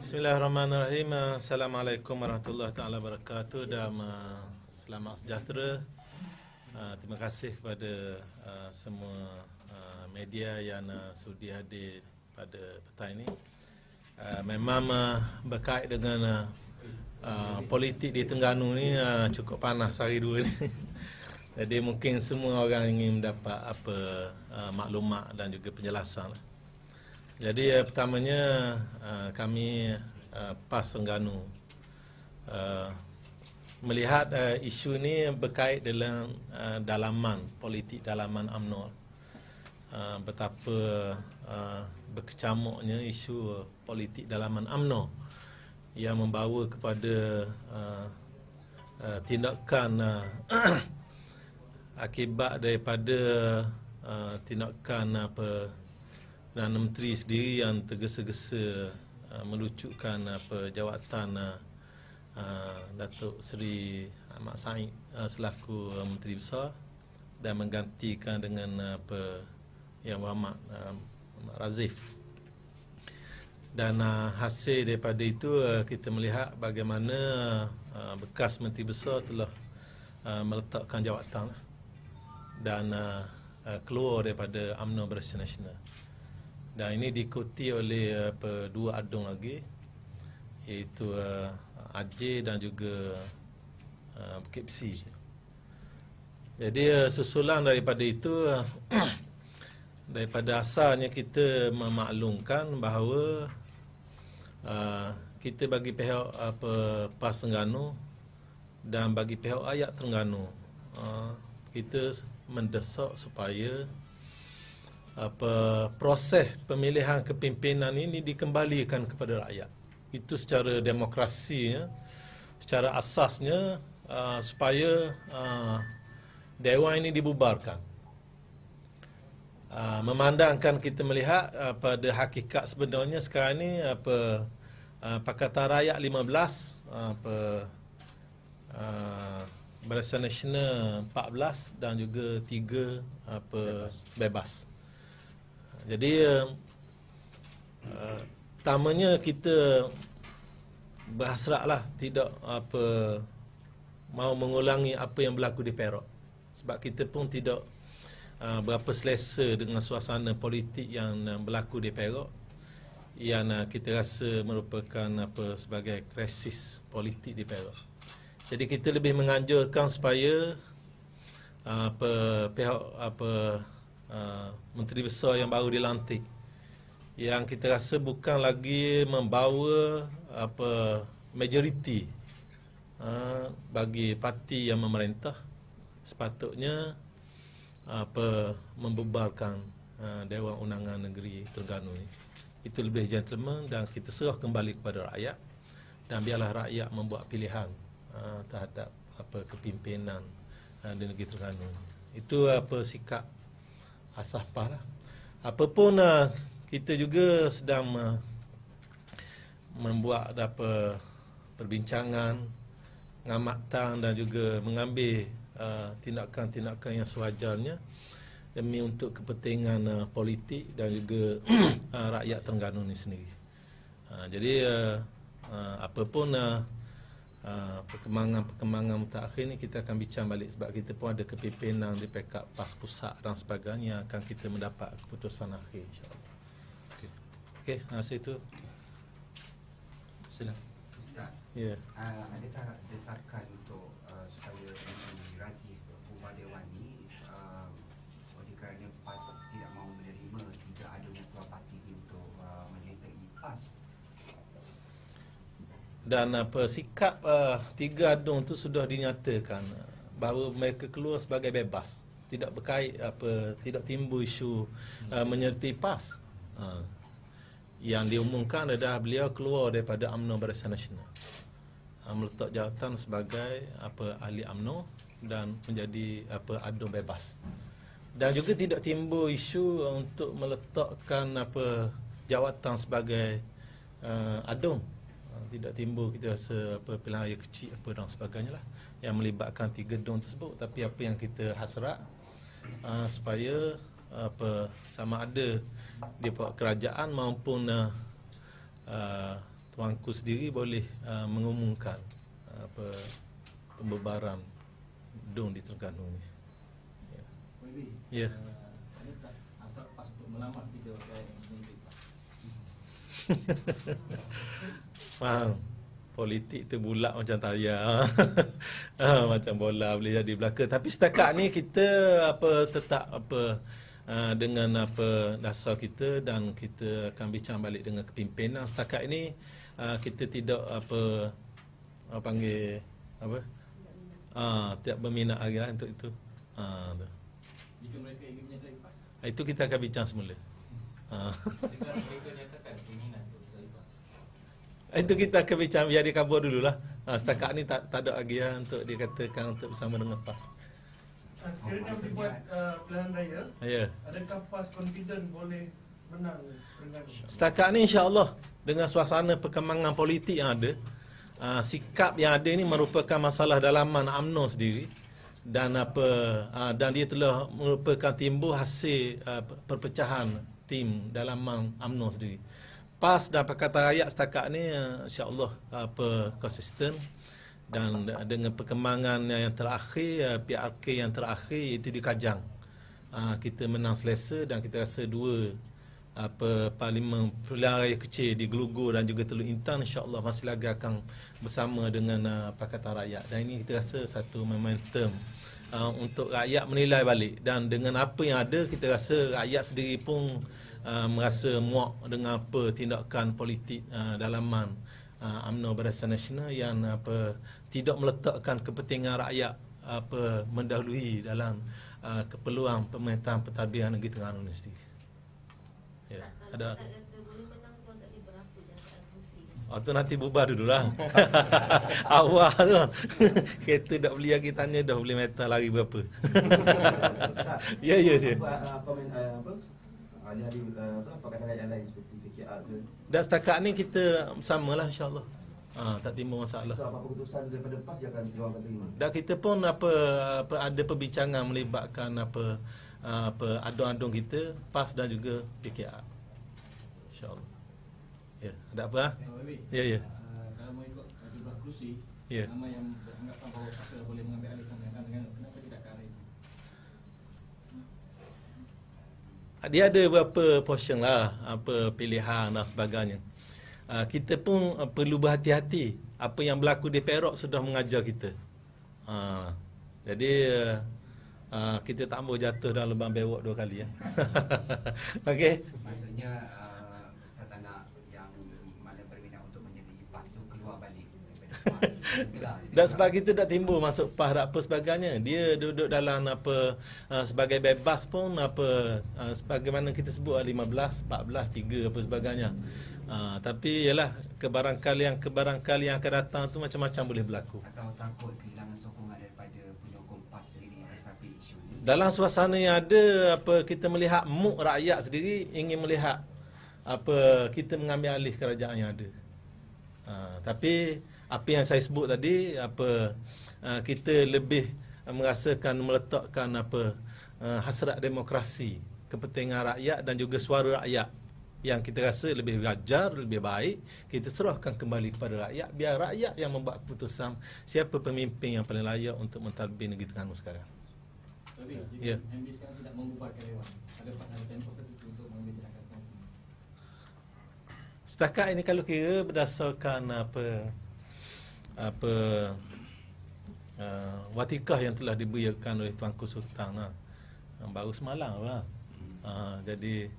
Bismillahirrahmanirrahim. Assalamualaikum warahmatullahi taala wabarakatuh dan uh, selamat sejahtera. Uh, terima kasih kepada uh, semua media yang sudi hadir pada petang ini. memang berkait dengan politik di Terengganu ni cukup panas hari dua ni. Jadi mungkin semua orang ingin mendapat apa maklumat dan juga penjelasan. Lah. Jadi uh, pertamanya uh, kami uh, PAS tengganu uh, melihat uh, isu ini berkait dalam uh, dalaman politik dalaman UMNO uh, betapa uh, berkecamuknya isu politik dalaman UMNO yang membawa kepada uh, uh, tindakan uh, akibat daripada uh, tindakan apa uh, Perdana Menteri sendiri yang tergesa-gesa uh, melucukkan apa uh, jawatan uh, uh, Datuk Seri Ahmad Said uh, selaku uh, Menteri Besar dan menggantikan dengan apa Yang Muhammad, uh, Razif. Dan uh, hasil daripada itu uh, kita melihat bagaimana uh, bekas Menteri Besar telah uh, meletakkan jawatan lah dan uh, keluar daripada UMNO Bersih dan ini diikuti oleh eh, apa dua adung lagi iaitu uh, eh, Aje dan juga uh, Bukit Psi. Jadi uh, susulan daripada itu uh, daripada asalnya kita memaklumkan bahawa uh, kita bagi pihak apa PAS Terengganu dan bagi pihak ayat Terengganu uh, kita mendesak supaya apa proses pemilihan kepimpinan ini dikembalikan kepada rakyat. Itu secara demokrasinya, secara asasnya uh, supaya uh, dewan ini dibubarkan. Uh, memandangkan kita melihat uh, pada hakikat sebenarnya sekarang ini apa uh, Pakatan Rakyat 15 uh, apa uh, Barisan Nasional 14 dan juga tiga apa bebas. bebas. Jadi eh, Pertamanya uh, uh, kita Berhasratlah Tidak apa Mau mengulangi apa yang berlaku di Perak Sebab kita pun tidak uh, Berapa selesa dengan suasana politik Yang uh, berlaku di Perak Yang uh, kita rasa merupakan apa Sebagai krisis politik di Perak Jadi kita lebih menganjurkan supaya uh, apa, Pihak Apa Ah, menteri Besar yang baru dilantik yang kita rasa bukan lagi membawa apa majoriti ah, bagi parti yang memerintah sepatutnya apa membebarkan ah, Dewan Undangan Negeri Terengganu ini itu lebih gentleman dan kita serah kembali kepada rakyat dan biarlah rakyat membuat pilihan terhadap apa kepimpinan di negeri Terengganu itu apa sikap Asahpah lah Apapun uh, kita juga sedang uh, membuat apa perbincangan ngamatan dan juga mengambil uh, tindakan-tindakan uh, yang sewajarnya demi untuk kepentingan uh, politik dan juga uh, rakyat Terengganu ini sendiri. Uh, jadi uh, uh, apapun uh, Ah, perkembangan-perkembangan mutakhir ni kita akan bincang balik sebab kita pun ada kepimpinan di pekat PAS pusat dan sebagainya akan kita mendapat keputusan akhir insyaAllah Okey, okay, nasi itu. Sila. Ustaz. Yeah. Ya. Uh, adakah desakan untuk uh, supaya dan apa sikap uh, tiga adun tu sudah dinyatakan bahawa mereka keluar sebagai bebas tidak berkait apa tidak timbul isu uh, menyerti PAS uh, yang diumumkan adalah beliau keluar daripada UMNO Barisan Nasional uh, meletak jawatan sebagai apa ahli amno dan menjadi apa adun bebas dan juga tidak timbul isu untuk meletakkan apa jawatan sebagai uh, adun tidak timbul kita rasa apa pilihan raya kecil apa dan sebagainya lah yang melibatkan tiga gedung tersebut tapi apa yang kita hasrat uh, supaya apa sama ada dia buat kerajaan maupun uh, ah, ah, tuanku sendiri boleh uh, mengumumkan uh, apa pembebaran gedung di Terengganu ni. Ya. Ya. Eh, Asal pas Faham. Politik tu bulat macam tayar. ha, macam bola boleh jadi belaka. Tapi setakat ni kita apa tetap apa ah, dengan apa dasar kita dan kita akan bincang balik dengan kepimpinan setakat ini ah, kita tidak apa apa panggil apa ah tiap berminat lagi lah untuk itu ah tu. itu kita akan bincang semula ah. Itu kita akan bincang biar dia kabur dululah. Ha, setakat ni tak, tak ada lagi ya, untuk dikatakan untuk bersama dengan PAS. Sekiranya oh, dibuat uh, pelan raya, yeah. adakah PAS confident boleh menang? Dengan... Setakat ni insyaAllah dengan suasana perkembangan politik yang ada, uh, sikap yang ada ni merupakan masalah dalaman UMNO sendiri dan apa uh, dan dia telah merupakan timbul hasil uh, perpecahan tim dalaman UMNO sendiri. PAS dan Pakatan Rakyat setakat ni ya, insyaAllah apa konsisten dan dengan perkembangan yang terakhir ya, PRK yang terakhir itu di Kajang ah, kita menang selesa dan kita rasa dua apa parlimen pilihan raya kecil di Gelugur dan juga Teluk Intan insyaAllah masih lagi akan bersama dengan uh, ah, Pakatan Rakyat dan ini kita rasa satu momentum ah, untuk rakyat menilai balik dan dengan apa yang ada kita rasa rakyat sendiri pun merasa muak dengan apa tindakan politik uh, dalaman uh, UMNO Barisan Nasional yang apa tidak meletakkan kepentingan rakyat apa mendahului dalam uh, keperluan pemerintahan pentadbiran Negeri Terengganu ini sendiri. Ya, yeah. ada. Kata, Oh tu nanti bubar dulu lah Awal tu Kereta tak beli lagi tanya dah boleh metal lagi berapa Ya ya je apa ahli-ahli eh, apa kata yang lain seperti PKR ke dan setakat ni kita samalah insyaallah Ha, tak timbul masalah. apa keputusan daripada PAS dia akan dia akan terima. Dan kita pun apa, apa ada perbincangan melibatkan apa ha, apa adun-adun kita PAS dan juga PKR. Insya-Allah. Ya, ada apa? Ha? Ya, ya, ya. Yeah, yeah. uh, yeah. nama yang beranggapan bahawa kita boleh mengambil alih kemenangan dengan kenapa dia ada beberapa portion lah apa pilihan dan sebagainya ah, kita pun ah, perlu berhati-hati apa yang berlaku di Perak sudah mengajar kita ah, jadi kita tak boleh jatuh dalam lubang bewok dua kali ya okey maksudnya dan sebab kita dah timbul masuk PAH dan apa sebagainya dia duduk dalam apa uh, sebagai bebas pun apa uh, sebagaimana kita sebut 15 14 3 apa sebagainya uh, tapi ialah kebarangkali yang kebarangkali yang akan datang tu macam-macam boleh berlaku atau takut kehilangan sokongan daripada penyokong PAS sendiri resapi isu ini dalam suasana yang ada apa kita melihat muk rakyat sendiri ingin melihat apa kita mengambil alih kerajaan yang ada Ha, tapi apa yang saya sebut tadi apa ha, kita lebih merasakan meletakkan apa ha, hasrat demokrasi, kepentingan rakyat dan juga suara rakyat yang kita rasa lebih wajar, lebih baik, kita serahkan kembali kepada rakyat biar rakyat yang membuat keputusan siapa pemimpin yang paling layak untuk mentadbir negeri Terengganu sekarang. Tapi ya. MB sekarang tidak mengubahkan dewan. Ada pada tempoh Setakat ini kalau kira berdasarkan apa apa uh, watikah yang telah diberikan oleh Tuanku Sultan lah. Baru semalam lah. Uh, jadi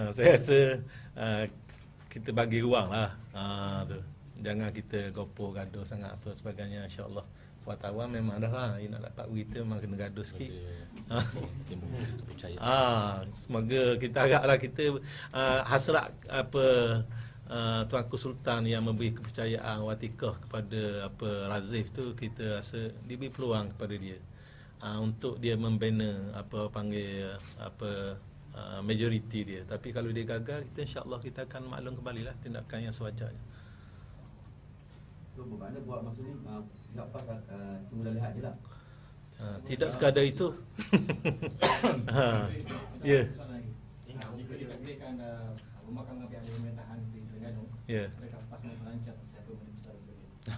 uh, saya rasa uh, kita bagi ruang lah. Uh, tu. Jangan kita gopoh gaduh sangat apa sebagainya insyaAllah wartawan memang ada lah ha, nak dapat berita memang kena gaduh sikit ha. ha. semoga kita agaklah kita uh, hasrat apa uh, ha, Tuanku Sultan yang memberi kepercayaan Watikah kepada apa Razif tu kita rasa diberi peluang kepada dia uh, untuk dia membina apa panggil apa uh, majoriti dia tapi kalau dia gagal kita insyaallah kita akan maklum kembali lah tindakan yang sewajarnya so bagaimana buat maksudnya tak pasal uh, tu lihat je lah. Ha, tidak sekadar itu. ha. Ya. Yeah. Uh, ya.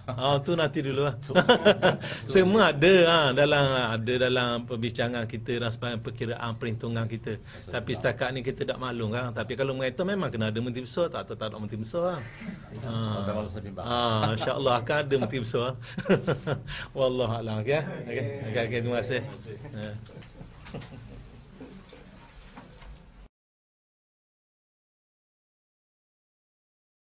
Oh tu nanti dulu lah. Semua ada ha, dalam ah, ada dalam perbincangan kita dan sebagai perkiraan perhitungan kita. Maksudnya, Tapi setakat ni kita tak malu kan. Tapi kalau mengait tu memang kena ada menteri besar tak atau tak ada menteri besar lah. Ha. Ha, InsyaAllah akan ada menteri besar. Wallahualam. Okay, okay. okay. okay. okay. okay. okay. Yeah.